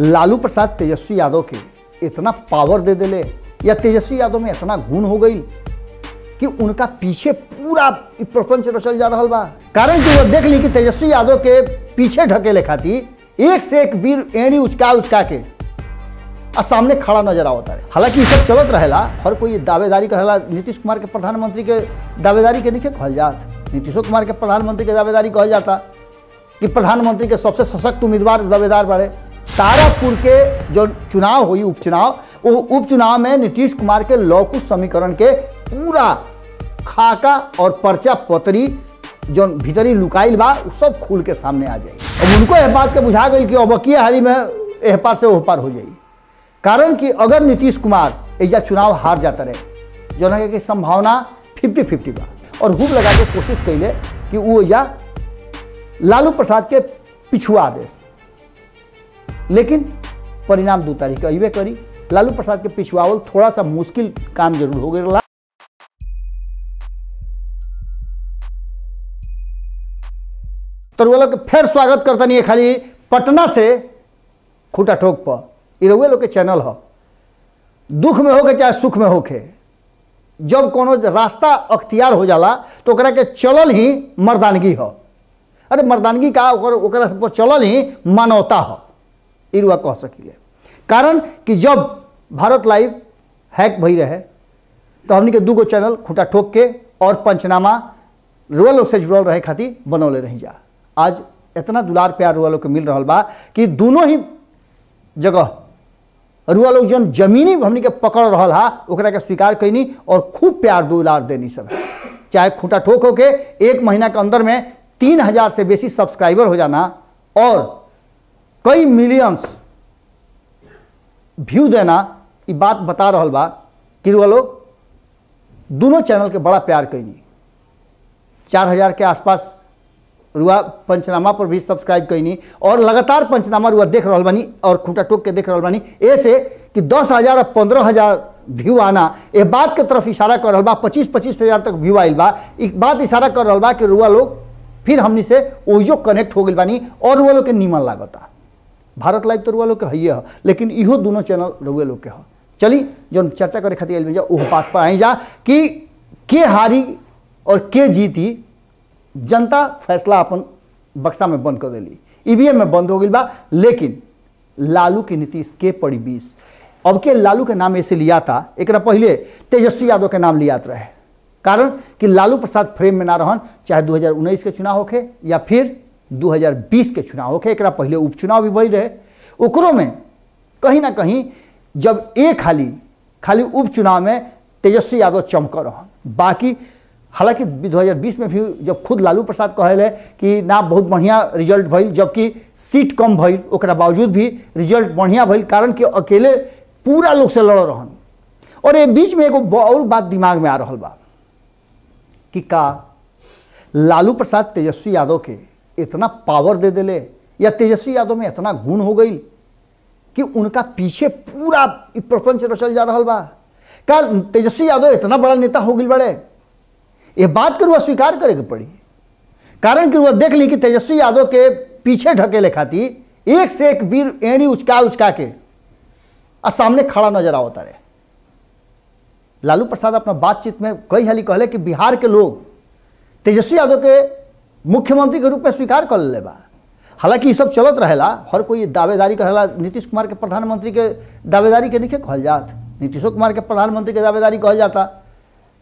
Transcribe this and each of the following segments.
लालू प्रसाद तेजस्वी यादव के इतना पावर दे दिले या तेजस्वी यादव में इतना गुण हो गई कि उनका पीछे पूरा प्रपंच रचल जा रहा बा कारण कि वो देख ली कि तेजस्वी यादव के पीछे ढकेले खातिर एक से एक वीर एड़ी उचका उचका के आ सामने खड़ा नजर आवता है हालांकि सब चलत रहेला हर कोई दावेदारी कहेला नीतीश कुमार के प्रधानमंत्री के दावेदारी के नीचे कहल जात नीतीशो कुमार के प्रधानमंत्री के दावेदारी कहल जाता कि प्रधानमंत्री के सबसे सशक्त उम्मीदवार दावेदार बाड़े तारापुर के जो चुनाव हुई उपचुनाव वो उपचुनाव में नीतीश कुमार के लौकुश समीकरण के पूरा खाका और पर्चा पतरी जो भीतरी लुकाइल बा सब खुल के सामने आ जाए अब उनको यह बात के बुझा गई कि अबकिया हाली में यह पार से वह पार हो जाए कारण कि अगर नीतीश कुमार एजा चुनाव हार जाता रहे जौन कि संभावना फिफ्टी फिफ्टी बा और हुब लगा के कोशिश कैले कि वो एजा लालू प्रसाद के पिछुआ देश लेकिन परिणाम दू तारीख के अबे करी लालू प्रसाद के पिछुआवल थोड़ा सा मुश्किल काम जरूर हो गया तरुआ के फिर स्वागत करता नहीं है खाली पटना से खूटा ठोक पर इरुए लोग के चैनल हो दुख में के चाहे सुख में होके जब कोनो रास्ता अख्तियार हो जाला तो ओकरा के चलल ही मर्दानगी हो अरे मर्दानगी का ओकरा पर चलल ही मानवता हो इरुआ कह सकिले कारण कि जब भारत लाइव हैक भई रहे तो हमने के दूगो चैनल खुटा ठोक के और पंचनामा रुआ लोग से जुड़ल रहे खातिर बनौले रही जा आज इतना दुलार प्यार रुआ लोग के मिल रहा बा कि दोनों ही जगह रुआ लोग जन जमीनी हमने के पकड़ रहा हा ओकरा के स्वीकार कैनी और खूब प्यार दुलार देनी सब चाहे खुटा ठोक हो के एक महीना के अंदर में तीन हजार से बेसी सब्सक्राइबर हो जाना और कई मिलियंस व्यू देना ये बात बता रहा बा कि लोग दोनों चैनल के बड़ा प्यार कैनी चार हज़ार के आसपास रुआ पंचनामा पर भी सब्सक्राइब कैनी और लगातार पंचनामा रुआ देख रहा बानी और खूंटा टोक के देख रहा बानी ऐसे कि दस हज़ार और पंद्रह हज़ार व्यू आना ये बात के तरफ इशारा कर रहा बा पच्चीस पच्चीस हज़ार तक व्यू आए बा एक बात इशारा कर रहा बा कि रुआ लोग फिर हमने से ओजो कनेक्ट हो गई बानी और वो लोग के नीमन लागता भारत लाइव तो रुआ लोग है लेकिन इो दोनों चैनल रुए लोग के चली जो चर्चा करे खातिर आई जा बात पर आई जा कि के हारी और के जीती जनता फैसला अपन बक्सा में बंद कर दिली ईवीएम में बंद हो गई बा लेकिन लालू की नीतीश के पड़ी बीस अब के लालू के नाम ऐसे लिया था एक पहले तेजस्वी यादव के नाम लिया रहे कारण कि लालू प्रसाद फ्रेम में ना रहन चाहे 2019 के चुनाव होके या फिर 2020 के चुनाव होके एक पहले उपचुनाव भी भल रहे उकरों में कहीं ना कहीं जब ए खाली खाली उपचुनाव में तेजस्वी यादव चमक रहा बाकी हालांकि 2020 में भी जब खुद लालू प्रसाद कहले कि ना बहुत बढ़िया रिजल्ट भल जबकि सीट कम भल बावजूद भी रिजल्ट बढ़िया भल कारण कि अकेले पूरा लोग से लड़ रहन और ये बीच में एगो और बात दिमाग में आ रहा बा कि का लालू प्रसाद तेजस्वी यादव के इतना पावर दे दिले या तेजस्वी यादव में इतना गुण हो गई कि उनका पीछे पूरा प्रपंच रचल जा रहा बा का तेजस्वी यादव इतना बड़ा नेता हो गई बड़े ये बात कर वह स्वीकार करे के पड़ी कारण कि वह देख ली कि तेजस्वी यादव के पीछे ढकेले खाती एक से एक वीर एणी उचका उचका के आ सामने खड़ा नजर आवता रहे लालू प्रसाद अपना बातचीत में कई हाली कहले कि बिहार के लोग तेजस्वी यादव के मुख्यमंत्री के रूप में स्वीकार कर ले हालांकि ये सब चलत रहेला हर कोई दावेदारी कर नीतीश कुमार के प्रधानमंत्री के दावेदारी के नहीं कहल जात नीतीशो कुमार के प्रधानमंत्री के दावेदारी कहल जाता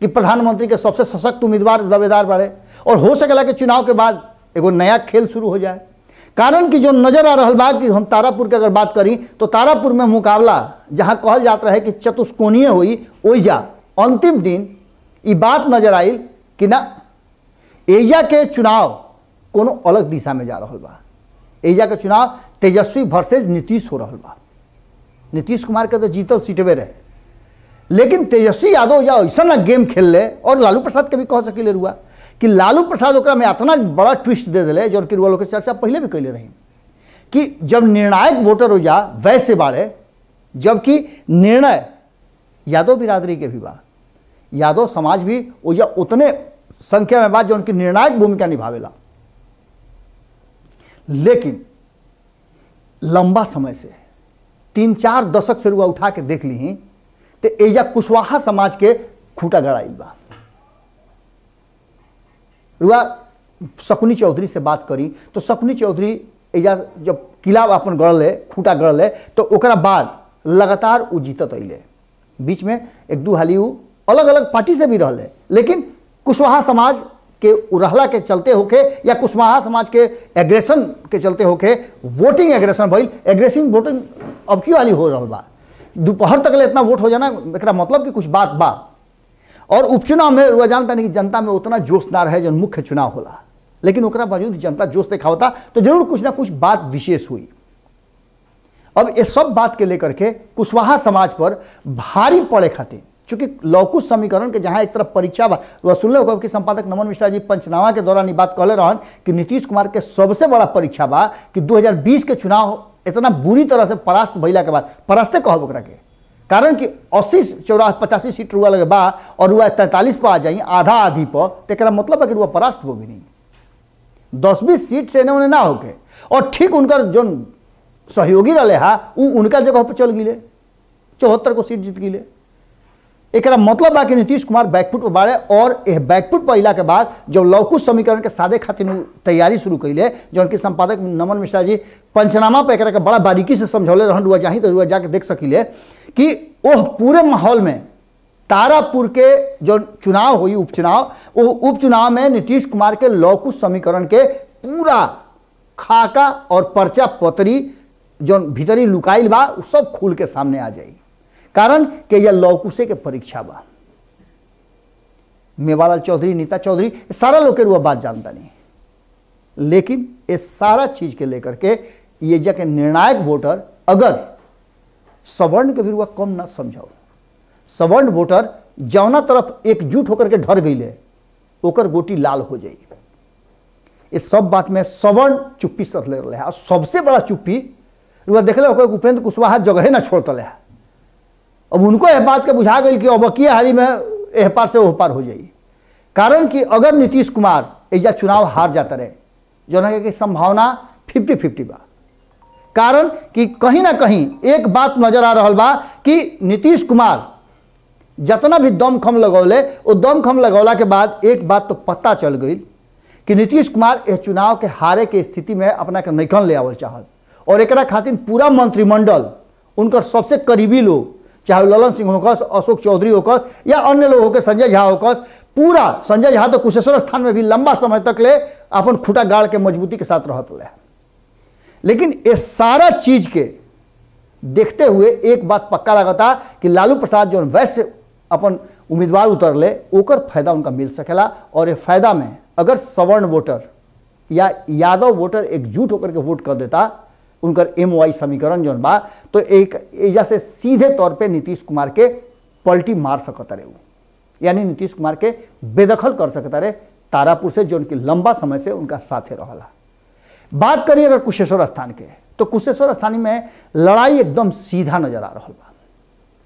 कि प्रधानमंत्री के सबसे सशक्त उम्मीदवार दावेदार बढ़े और हो सकेला कि चुनाव के बाद एगो नया खेल शुरू हो जाए कारण कि जो नज़र आ रहा बा कि हम तारापुर के अगर बात करी तो तारापुर में मुकाबला जहाँ कहल जात रहे कि चतुष्कोणीय हुई ओइजा अंतिम दिन ये बात नजर आई कि ना एजा के चुनाव कोनो अलग दिशा में जा रहा बाजा एजा के चुनाव तेजस्वी वर्सेज नीतीश हो रहा बा नीतीश कुमार के तो जीतल सीटवे रहे लेकिन तेजस्वी यादव या ऐसा ना गेम खेल ले और लालू प्रसाद के भी कह सकिले रुआ कि लालू प्रसाद ओकरा में इतना बड़ा ट्विस्ट दे दिले जो कि रुआ लोग चर्चा पहले भी कैले रही कि जब निर्णायक वोटर हो जा वैसे बाड़े जबकि निर्णय यादव बिरादरी के भी बा यादव समाज भी ओजा उतने संख्या में बात जो उनकी निर्णायक भूमिका निभावेला लेकिन लंबा समय से तीन चार दशक से रुआ उठा के देख ली तो एजा कुशवाहा समाज के खूटा गड़ाई बा रुआ शकुनी चौधरी से बात करी तो शकुनी चौधरी एजा जब किला अपन गड़ले खूटा गड़ल तो ओकरा बाद लगातार वो जीतत अल बीच में एक दू हाली अलग अलग पार्टी से भी रहले लेकिन कुशवाहा समाज के उरहला के चलते होके या कुशवाहा समाज के एग्रेशन के चलते होके वोटिंग एग्रेशन भइल एग्रेसिंग वोटिंग अब क्यों वाली हो रहा बा दोपहर तक ले इतना वोट हो जाना एक मतलब कि कुछ बात बा और उपचुनाव में वह जानता नहीं कि जनता में उतना जोश ना रहे जो मुख्य चुनाव होला लेकिन ओकरा बावजूद जनता जोश होता तो जरूर कुछ ना कुछ बात विशेष हुई अब ये सब बात के लेकर के कुशवाहा समाज पर भारी पड़े खातिर चूंकि लौकुश समीकरण के जहां एक तरफ परीक्षा रसुल्ला गौब के संपादक नमन मिश्रा जी पंचनामा के दौरान बात कहले रहन कि नीतीश कुमार के सबसे बड़ा परीक्षा बा कि 2020 के चुनाव इतना बुरी तरह से परास्त भैया के बाद परास्ते कहब ओकरा के कारण कि अस्सी चौरा पचासी सीट रुआ लगे बा और रुआ तैंतालीस पर आ जाए आधा आधी पर तकरा तो मतलब है कि रुआ परास्त हो भी नहीं दस बीस सीट से इन्होंने ना होके और ठीक उनका जो सहयोगी रहे हा उनका जगह पर चल गए चौहत्तर को सीट जीत गए एक मतलब बा कि नीतीश कुमार बैकफुट पर बाड़े और यह बैकफुट पर अला के बाद जब लवकुश समीकरण के साधे खातिर तैयारी शुरू कैले जौन कि संपादक नमन मिश्रा जी पंचनामा पर एक बड़ा बारीकी से समझौले रहन रुआ चाही तो रुआ जाके देख सकिले कि वह पूरे माहौल में तारापुर के जो चुनाव हुई उपचुनाव वो उपचुनाव में नीतीश कुमार के लौकुश समीकरण के पूरा खाका और पर्चा पतरी जो भीतरी लुकाइल बा सब खुल के सामने आ जाए कारण के यह लौकुशे के परीक्षा बा मेवालाल चौधरी नीता चौधरी सारा लोग के रूप बात जानता नहीं लेकिन ये सारा चीज के लेकर के ये जगह निर्णायक वोटर अगर सवर्ण के भी रूप कम ना समझाओ सवर्ण वोटर जौना तरफ एकजुट होकर के ढर गई ओकर गोटी लाल हो जाए ये सब बात में सवर्ण चुप्पी सर ले रहा है और सबसे बड़ा चुप्पी रुआ देख लो उपेंद्र कुशवाहा जगह ना छोड़ता है अब उनको यह बात के बुझा गई कि अब किए हारी में यह पार से वह पार हो जाई कारण कि अगर नीतीश कुमार एजा चुनाव हार जाता रहे ना कि संभावना फिफ्टी फिफ्टी बा कारण कि कहीं ना कहीं एक बात नजर आ रहा बा कि नीतीश कुमार जितना भी दम खम लगौले वो दम खम लगौला के बाद एक बात तो पता चल गई कि नीतीश कुमार यह चुनाव के हारे के स्थिति में अपना के नैकन ले आवल चाहत और एक खातिर पूरा मंत्रिमंडल उनका सबसे करीबी लोग चाहे ललन सिंह होकस अशोक चौधरी होकस या अन्य लोग होकर संजय झा होकस पूरा संजय झा तो कुशेश्वर स्थान में भी लंबा समय तक ले अपन खूटा गाड़ के मजबूती के साथ रहते ले लेकिन ये सारा चीज के देखते हुए एक बात पक्का लगता कि लालू प्रसाद जो वैश्य अपन उम्मीदवार उतर ले ओकर फायदा उनका मिल सकेला और ये फायदा में अगर सवर्ण वोटर या यादव वोटर एकजुट होकर के वोट कर देता उनका एम वाई समीकरण जो बा तो एक एजा से सीधे तौर पे नीतीश कुमार के पलटी मार सकता रहे यानी नीतीश कुमार के बेदखल कर सकता रहे तारापुर से जो कि लंबा समय से उनका साथे रहला बात करिए अगर कुशेश्वर स्थान के तो कुशेश्वर स्थान में लड़ाई एकदम सीधा नजर आ रहा बा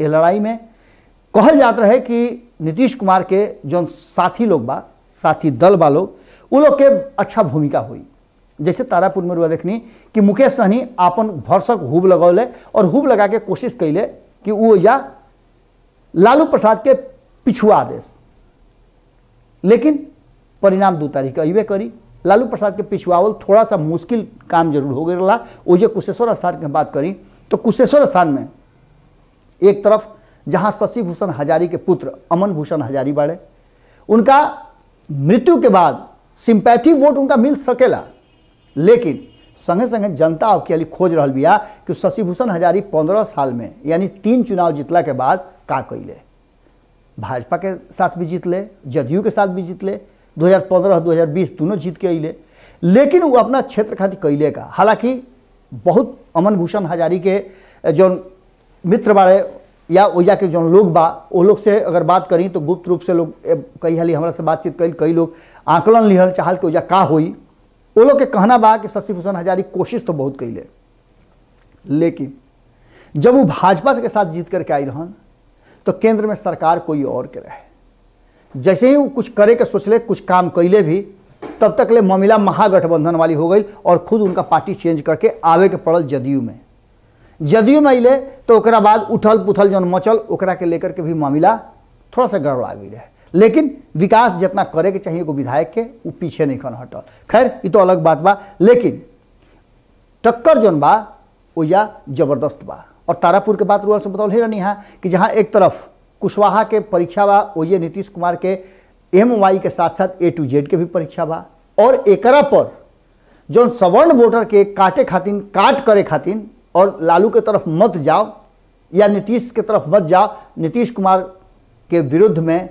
ये लड़ाई में कहल जात रहे कि नीतीश कुमार के जौन साथी लोग बा साथी दल बा लोग वो लोग के अच्छा भूमिका हुई जैसे तारापुर में देखनी कि मुकेश सहनी अपन भरसक हुब लगौले और हुब लगा के कोशिश कैले कि वो या लालू प्रसाद के पिछुआ देश लेकिन परिणाम दू तारीख अबे करी लालू प्रसाद के पिछुआवल थोड़ा सा मुश्किल काम जरूर हो गया वो जो कुशेश्वर स्थान की बात करी तो कुशेश्वर स्थान में एक तरफ जहाँ शशिभूषण हजारी के पुत्र अमन भूषण हजारी बाड़े उनका मृत्यु के बाद सिंपैथी वोट उनका मिल सकेला लेकिन संगे संगे जनता आपके लिए खोज रहा बिया कि शशिभूषण हजारी पंद्रह साल में यानी तीन चुनाव जीतला के बाद का कैले भाजपा के साथ भी जीत ले जदयू के साथ भी जीत ले 2015 2020 दोनों जीत के अले लेकिन वो अपना क्षेत्र खातिर कैले का हालांकि बहुत अमन भूषण हजारी के जो मित्र बाड़े या ओजा के जो लोग बा वो लोग से अगर बात करी तो गुप्त रूप से लोग कही हाली हमारे से बातचीत कई कई लोग आकलन लिहल चाहल कि ओजा का हुई वो लोग के कहना बा कि शशिभूषण हजारी कोशिश तो बहुत कैले लेकिन जब वो भाजपा के साथ जीत करके आई रहन तो केंद्र में सरकार कोई और के रहे जैसे ही वो कुछ करे के सोचले कुछ काम कैले भी तब तक ले ममिला महागठबंधन वाली हो गई और खुद उनका पार्टी चेंज करके आवे के पड़ल जदयू में जदयू में अल तो बाद उठल पुथल जो मचल ओकरा के लेकर के भी मामिला थोड़ा सा गड़बड़ा गई रहे लेकिन विकास जितना करे के चाहिए एगो विधायक के उ पीछे नहीं खन हटल खैर ये तो अलग बात बा लेकिन टक्कर जौन बा या जबरदस्त बा और तारापुर के बात रूल से बतौल रही हाँ कि जहाँ एक तरफ कुशवाहा के परीक्षा बा ओये नीतीश कुमार के एम वाई के साथ साथ ए टू जेड के भी परीक्षा बा और एकरा पर जौन सवर्ण वोटर के काटे खातिन काट करे खातिन और लालू के तरफ मत जाओ या नीतीश के तरफ मत जाओ नीतीश कुमार के विरुद्ध में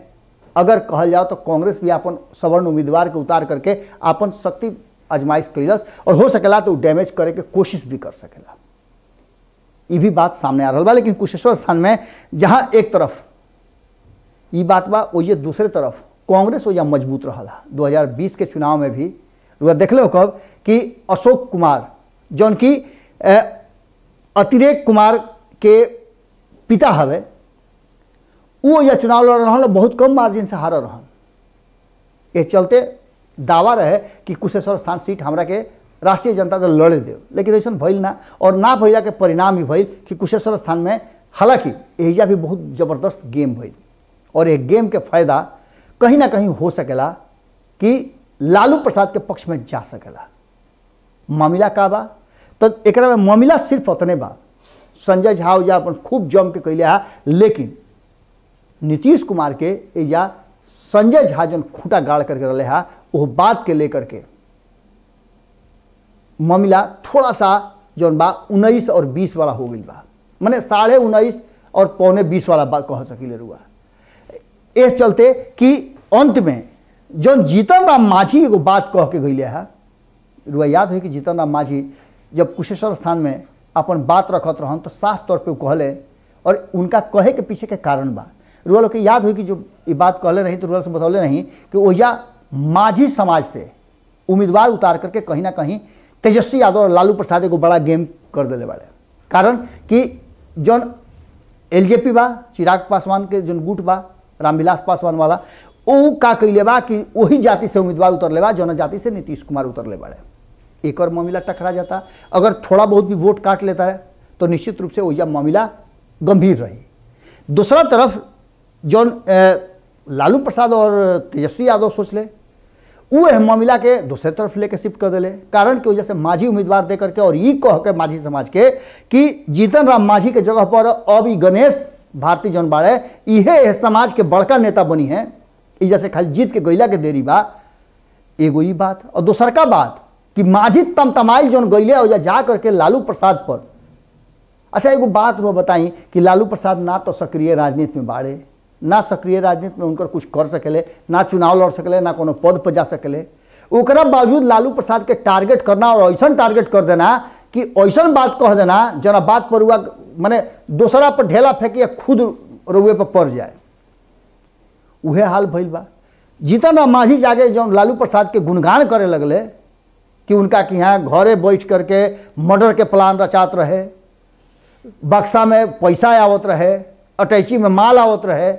अगर कहल जाओ तो कांग्रेस भी अपन सवर्ण उम्मीदवार के उतार करके अपन शक्ति अजमाइश कैलस और हो सकेला तो डैमेज करे के कोशिश भी कर सकेला ये भी बात सामने आ रहा बा लेकिन कुशेश्वर स्थान में जहाँ एक तरफ ये बात बा वही दूसरे तरफ कांग्रेस ओजा मजबूत रहा 2020 के चुनाव में भी वह देख लो कब कि अशोक कुमार जौन कि अतिरेक कुमार के पिता हवे वो यह चुनाव लड़ रहा बहुत कम मार्जिन से हार रहा ये चलते दावा रहे कि कुशेश्वर स्थान सीट हमरा के राष्ट्रीय जनता दल लड़े दे लेकिन ऐसा भैल ना और ना भैल के परिणाम ही भैल कि कुशेश्वर स्थान में हालांकि एहिजा भी बहुत ज़बरदस्त गेम भैल और ये गेम के फायदा कहीं ना कहीं हो सकेला कि लालू प्रसाद के पक्ष में जा सकेला मामिला का बा तो एक में सिर्फ उतने बा संजय झा ओजा अपन खूब जम के कैले हा लेकिन नीतीश कुमार के या संजय झा जो खूंटा गाड़ करके रहे हा वो बात के लेकर के मामला थोड़ा सा जौन बा उन्नीस और बीस वाला हो गई बा मैंने साढ़े उन्नीस और पौने बीस वाला बात कह सकिले रुआ इस चलते कि अंत में जौन जीतन राम माझी एगो बात कह के गई है रुआ याद है कि जीतन राम माझी जब कुशेश्वर स्थान में अपन बात रखत रहन तो साफ तौर पर कहले और उनका कहे के पीछे के कारण बा रुआल के याद हुई कि जो ये बात कहले रही तो रुआल से बतौले रही कि ओहिया माझी समाज से उम्मीदवार उतार करके कहीं ना कहीं तेजस्वी यादव और लालू प्रसाद एगो बड़ा गेम कर दिले बड़े कारण कि जौन पी बा चिराग पासवान के जौन गुट बा रामविलास पासवान वाला वो का कैले बा कि वही जाति से उम्मीदवार उतर बा जौन जाति से नीतीश कुमार उतर ले बड़े एक और मामला टकरा जाता अगर थोड़ा बहुत भी वोट काट लेता है तो निश्चित रूप से वही मामला गंभीर रही दूसरा तरफ जो लालू प्रसाद और तेजस्वी यादव सोच ले वह मामला के दूसरे तरफ लेके शिफ्ट कर दिले कारण की वजह से माझी उम्मीदवार दे करके और ये कह के माझी समाज के कि जीतन राम माझी के जगह पर अब ये गणेश भारतीय जौन बाड़े इहे समाज के बड़का नेता बनी है ये जैसे खाली जीत के गैला के देरी बा एगो ही बात और दूसरका बात कि माझी तमतमाइल जौन गैले और जा करके लालू प्रसाद पर अच्छा एगो बात वो बताई कि लालू प्रसाद ना तो सक्रिय राजनीति में बाड़े ना सक्रिय राजनीति में उनकर कुछ कर सकेले ना चुनाव लड़ सकेले ना को पद पर जा सकेले ओकरा बावजूद लालू प्रसाद के टारगेट करना और ऐसा टारगेट कर देना कि ऐसा बात कह देना जना बात पर हुआ मैंने दूसरा पर ढेला फेंक या खुद रुए पर पड़ जाए वह हाल भैल बा जीतन राम माझी जागे जो लालू प्रसाद के गुणगान करे लगले कि उनका कि यहाँ घरे बैठ करके मर्डर के प्लान रचात रहे बक्सा में पैसा आवत रहे अटैची में माल आवत रहे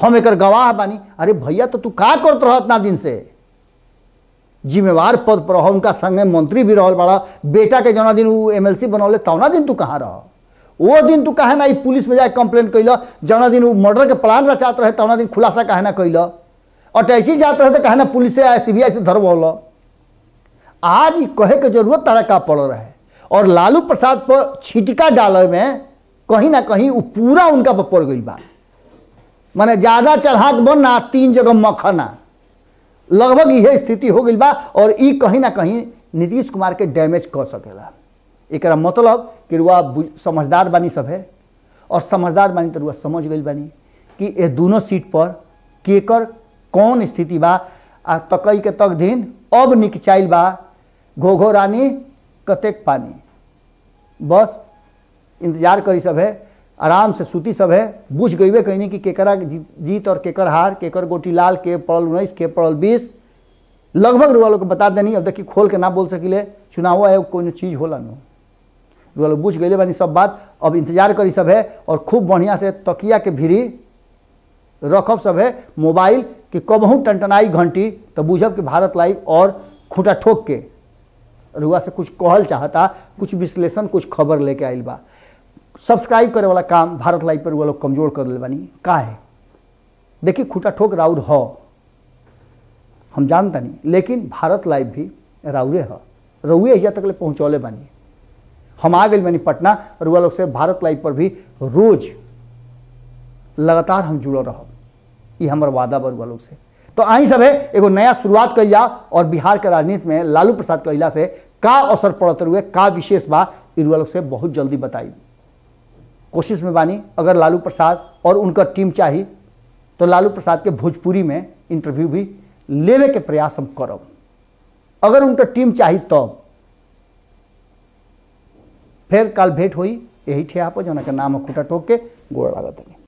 हम एक गवाह बानी अरे भैया तो तू का करते रह इतना दिन से जिम्मेवार पद पर रह उनका संगे मंत्री भी रहा बड़ा बेटा के जना दिन वो एम एल सी बनौले तौना दिन तू कहाँ रह वो दिन तू कहे ना पुलिस में जाए कंप्लेन कैल जना दिन वो मर्डर के प्लान रचात रहे तौना दिन खुलासा कहे ना कैल अटैची जात रहे तो कहे ना पुलिस से सी बी आई से धरवल आज कहे के जरूरत तारा का पड़ रहे और लालू प्रसाद पर छिटका डाले में कहीं ना कहीं वो पूरा उनका पर पड़ गई बात माने ज़्यादा चढ़ा के बनना तीन जगह मखना लगभग यह स्थिति हो गई बा और कहीं ना कहीं नीतीश कुमार के डैमेज कर सकेला एक मतलब कि रुआ समझदार बानी सब है और समझदार बानी तो रुआ समझ गई बानी कि ये दोनों सीट पर केकर कौन स्थिति बा आ तक के तक दिन अब निकचाइल बा घोघो रानी कतेक पानी बस इंतजार करी सब है आराम से सूती सब है बुझ गई कहीं कि केकरा जीत और केकर हार केकर गोटी लाल के पड़ल उन्नीस के पड़ल बीस लगभग रुआ लोग बता देनी अब देखिए खोल के ना बोल सकिले चुनाव आयोग कोई चीज़ होला न रुआ लोग बुझ गए बनी सब बात अब इंतजार करी सब है और खूब बढ़िया से तकिया के भिड़ी रखब सब है मोबाइल कि कबहू टनटनाई घंटी तो बुझब कि भारत लाइव और खूटा ठोक के रुआ से कुछ कहल चाहता कुछ विश्लेषण कुछ खबर लेके आइल बा सब्सक्राइब करे वाला काम भारत लाइव पर वो लोग कमजोर कर ले बानी है देखिए खुटा ठोक राउर हो हम जानता नहीं लेकिन भारत लाइव भी राउरे हो रउए हिया तक ले पहुँचौले बानी हम आ गए बनी पटना और लोग से भारत लाइव पर भी रोज लगातार हम जुड़ल रह ये हमार वादा बड़ लोग से तो आई सब एगो नया शुरुआत कैला और बिहार के राजनीति में लालू प्रसाद कैला से का असर पड़ते हुए का विशेष बा इरुआ लोग से बहुत जल्दी बताई कोशिश में बानी अगर लालू प्रसाद और उनका टीम चाही तो लालू प्रसाद के भोजपुरी में इंटरव्यू भी लेवे के प्रयास हम करब अगर उनका टीम चाही तब तो। फिर कल भेंट हुई यही ठिया पर जौन के नाम कुटा टोक के गोड़ लागत